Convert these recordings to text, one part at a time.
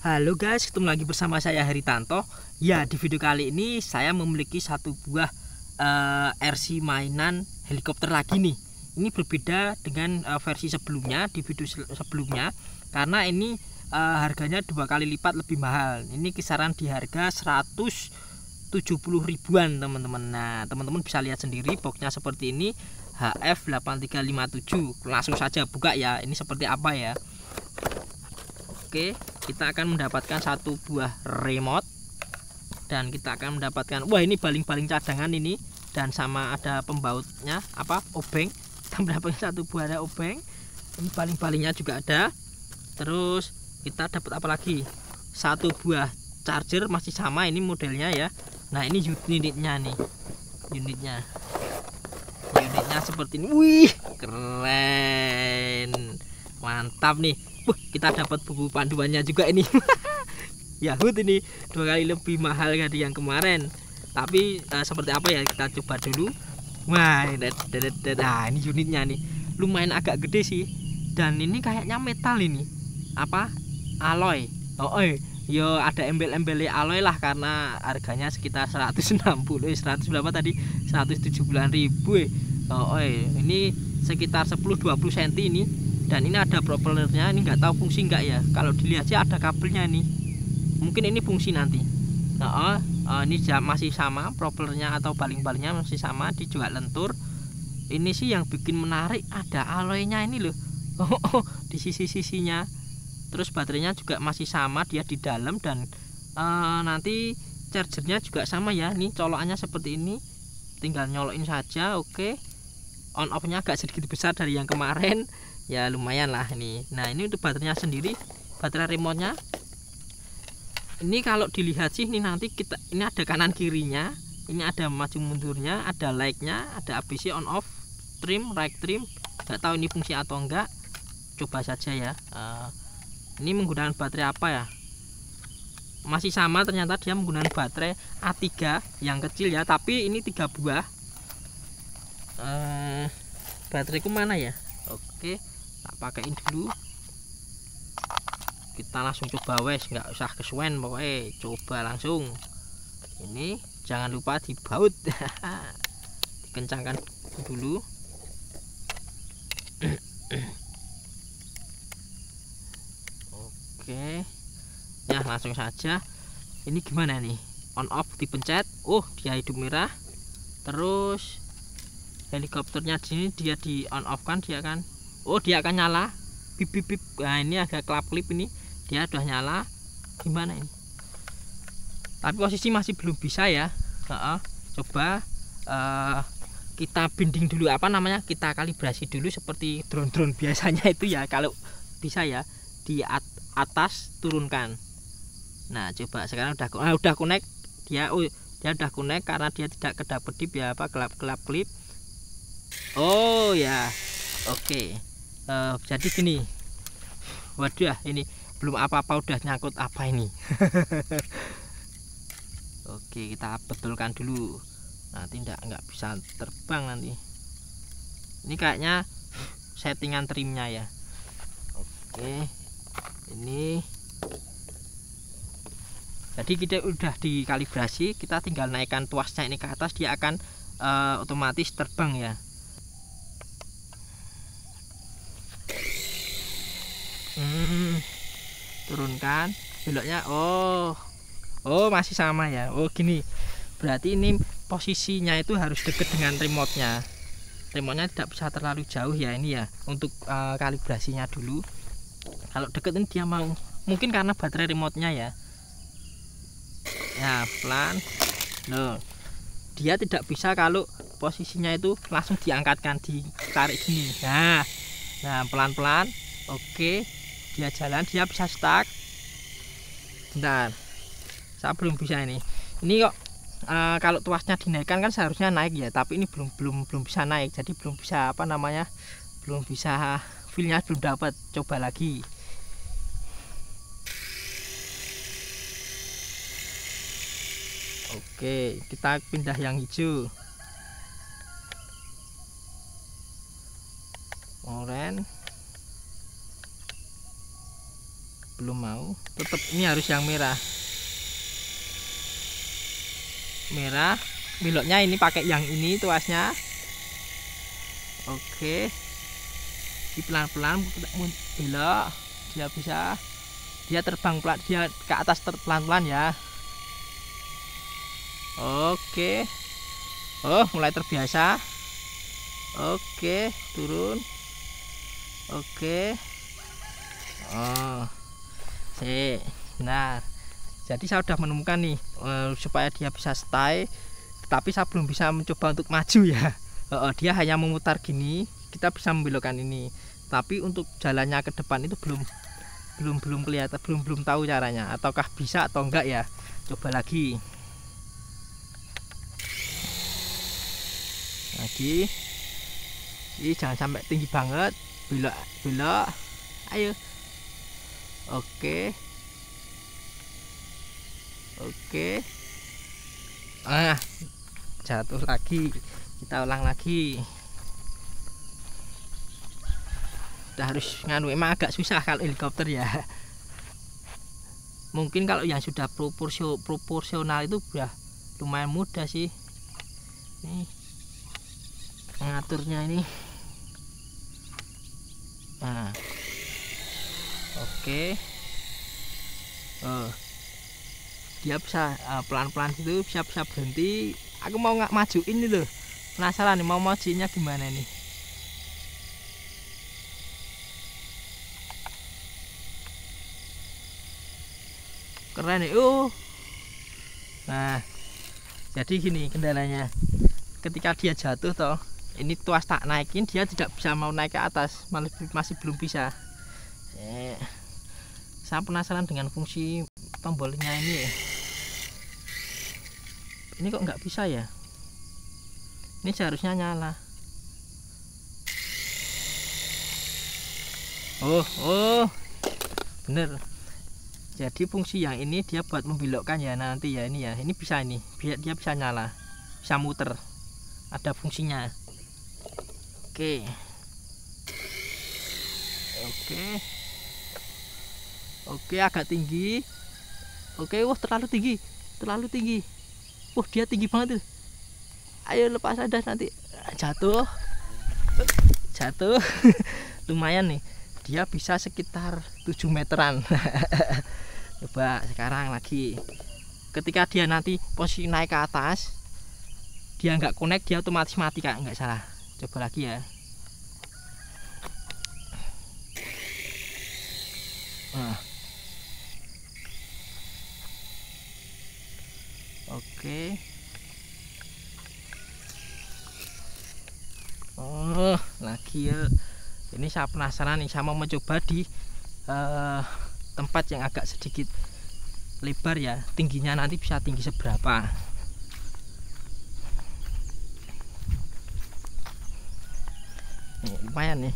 Halo guys, ketemu lagi bersama saya Hari Tanto. Ya, di video kali ini saya memiliki satu buah uh, eh, RC mainan helikopter lagi nih. Ini berbeda dengan uh, versi sebelumnya di video se sebelumnya karena ini uh, harganya dua kali lipat lebih mahal. Ini kisaran di harga 170 ribuan, teman-teman. Nah, teman-teman bisa lihat sendiri boxnya seperti ini HF8357. Langsung saja buka ya. Ini seperti apa ya? Oke kita akan mendapatkan satu buah remote dan kita akan mendapatkan wah ini baling-baling cadangan ini dan sama ada pembautnya apa obeng kita mendapatkan satu buah ada obeng ini baling-balingnya juga ada terus kita dapat apa lagi satu buah charger masih sama ini modelnya ya nah ini unitnya nih unitnya unitnya seperti ini wih keren mantap nih Wah, kita dapat buku panduannya juga ini. Yahut ini dua kali lebih mahal dari yang kemarin. Tapi uh, seperti apa ya kita coba dulu. Wah, nah ini unitnya nih. Lumayan agak gede sih. Dan ini kayaknya metal ini. Apa? Alloy. Oh, oh. Yo ada embel-embel alloy lah karena harganya sekitar 160 eh, 100 berapa tadi? 170 ribu. Eh. Oh, oh. Ini sekitar 10 20 cm ini dan ini ada propellernya ini nggak tahu fungsi nggak ya kalau dilihat sih ada kabelnya ini mungkin ini fungsi nanti nah, oh, oh, ini masih sama propellernya atau baling-balingnya masih sama dijual juga lentur ini sih yang bikin menarik ada aloynya ini loh oh, oh, di sisi-sisinya terus baterainya juga masih sama dia di dalam dan uh, nanti chargernya juga sama ya ini colokannya seperti ini tinggal nyolokin saja oke okay. on nya agak sedikit besar dari yang kemarin ya lumayan lah ini nah ini untuk baterainya sendiri baterai remote-nya ini kalau dilihat sih ini nanti kita ini ada kanan kirinya ini ada maju mundurnya ada like-nya ada ABC on off trim right trim nggak tahu ini fungsi atau enggak coba saja ya uh, ini menggunakan baterai apa ya masih sama ternyata dia menggunakan baterai A3 yang kecil ya tapi ini tiga buah uh, bateraiku mana ya oke okay pakaiin dulu kita langsung coba wes nggak usah kesuwen pokoknya coba langsung ini jangan lupa dibaut dikencangkan dulu oke ya langsung saja ini gimana nih on off dipencet oh dia hidup merah terus helikopternya sini dia di on off kan dia kan oh dia akan nyala pip pip pip nah ini agak kelap klip ini dia sudah nyala gimana ini tapi posisi masih belum bisa ya uh -uh. coba uh, kita binding dulu apa namanya kita kalibrasi dulu seperti drone-drone biasanya itu ya kalau bisa ya di at atas turunkan nah coba sekarang udah uh, udah connect dia oh, dia udah connect karena dia tidak kedap kedip ya apa kelap kelap klip oh ya oke okay uh, jadi gini waduh ya, ini belum apa-apa udah nyangkut apa ini oke kita betulkan dulu nanti enggak nggak bisa terbang nanti ini kayaknya settingan trimnya ya oke ini jadi kita udah dikalibrasi kita tinggal naikkan tuasnya ini ke atas dia akan uh, otomatis terbang ya hmm. turunkan beloknya oh oh masih sama ya oh gini berarti ini posisinya itu harus dekat dengan remote nya remote nya tidak bisa terlalu jauh ya ini ya untuk uh, kalibrasinya dulu kalau deket ini dia mau mungkin karena baterai remote nya ya ya pelan loh dia tidak bisa kalau posisinya itu langsung diangkatkan ditarik gini nah nah pelan-pelan oke dia jalan dia bisa stuck bentar saya belum bisa ini ini kok uh, kalau tuasnya dinaikkan kan seharusnya naik ya tapi ini belum belum belum bisa naik jadi belum bisa apa namanya belum bisa feelnya belum dapat coba lagi oke kita pindah yang hijau oranye belum mau tetap ini harus yang merah merah beloknya ini pakai yang ini tuasnya oke di pelan-pelan belok dia bisa dia terbang pelan dia ke atas pelan-pelan ya oke oh mulai terbiasa oke turun oke oh Nah, benar jadi saya sudah menemukan nih eh, supaya dia bisa stay tapi saya belum bisa mencoba untuk maju ya dia hanya memutar gini kita bisa membelokkan ini tapi untuk jalannya ke depan itu belum belum belum kelihatan belum belum tahu caranya ataukah bisa atau enggak ya coba lagi lagi ini jangan sampai tinggi banget belok belok ayo Oke. Oke. Ah, jatuh lagi. Kita ulang lagi. Kita harus nganu emang agak susah kalau helikopter ya. Mungkin kalau yang sudah proporsional, itu sudah lumayan mudah sih. Ini mengaturnya ini. Nah. Oke, uh, dia bisa pelan eh, pelan-pelan itu siap-siap berhenti aku mau nggak majuin ini loh penasaran nih mau majunya gimana nih keren nih uh nah jadi gini kendalanya ketika dia jatuh toh ini tuas tak naikin dia tidak bisa mau naik ke atas masih belum bisa eh saya penasaran dengan fungsi tombolnya ini ya ini kok nggak bisa ya ini seharusnya nyala oh oh bener jadi fungsi yang ini dia buat membelokkan ya nanti ya ini ya ini bisa ini biar dia bisa nyala bisa muter ada fungsinya oke oke oke agak tinggi oke wah terlalu tinggi terlalu tinggi wah dia tinggi banget tuh ayo lepas aja nanti jatuh jatuh lumayan nih dia bisa sekitar 7 meteran coba sekarang lagi ketika dia nanti posisi naik ke atas dia nggak connect dia otomatis mati kak nggak salah coba lagi ya nah. Oke. Oh, lagi ya. Ini saya penasaran nih, saya mau mencoba di uh, tempat yang agak sedikit lebar ya. Tingginya nanti bisa tinggi seberapa. Nih, lumayan nih.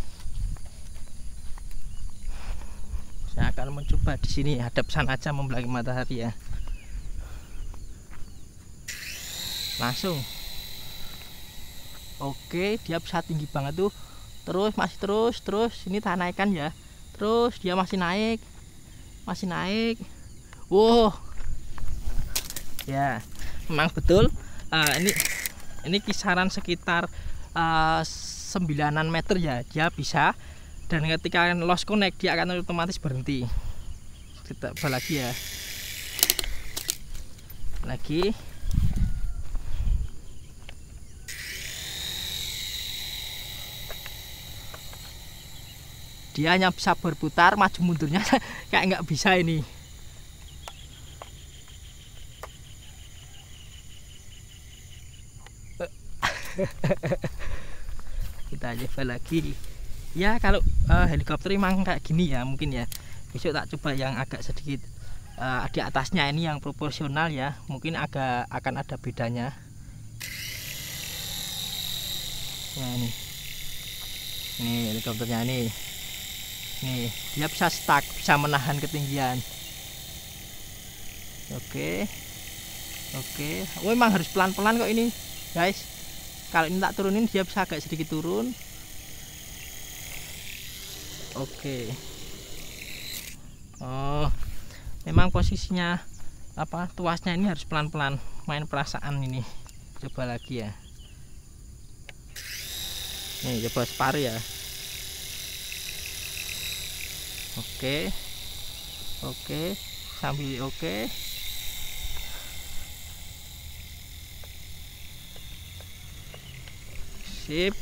Saya akan mencoba di sini hadap sana aja membelakangi matahari ya. langsung oke dia bisa tinggi banget tuh terus masih terus terus ini tak naikkan ya terus dia masih naik masih naik wow ya memang betul uh, ini ini kisaran sekitar uh, sembilanan meter ya dia bisa dan ketika lost connect dia akan otomatis berhenti kita lagi ya lagi dia hanya bisa berputar maju mundurnya kayak nggak bisa ini kita coba lagi ya kalau uh, helikopter memang kayak gini ya mungkin ya besok tak coba yang agak sedikit uh, di atasnya ini yang proporsional ya mungkin agak akan ada bedanya ya ini ini helikopternya ini nih dia bisa stuck bisa menahan ketinggian oke oke oh emang harus pelan-pelan kok ini guys kalau ini tak turunin dia bisa agak sedikit turun oke oh memang posisinya apa tuasnya ini harus pelan-pelan main perasaan ini coba lagi ya nih coba separuh ya oke oke sambil oke sip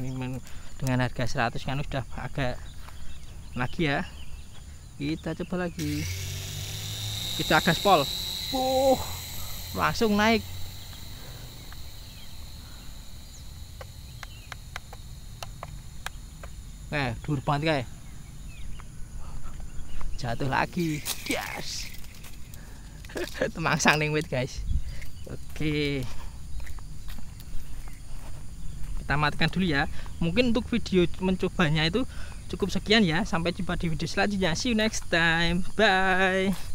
ini dengan harga 100 kan sudah agak lagi ya kita coba lagi kita gaspol uh langsung naik eh nah, durban kayak jatuh lagi yes temangsang nih wit guys oke kita matikan dulu ya mungkin untuk video mencobanya itu cukup sekian ya sampai jumpa di video selanjutnya see you next time bye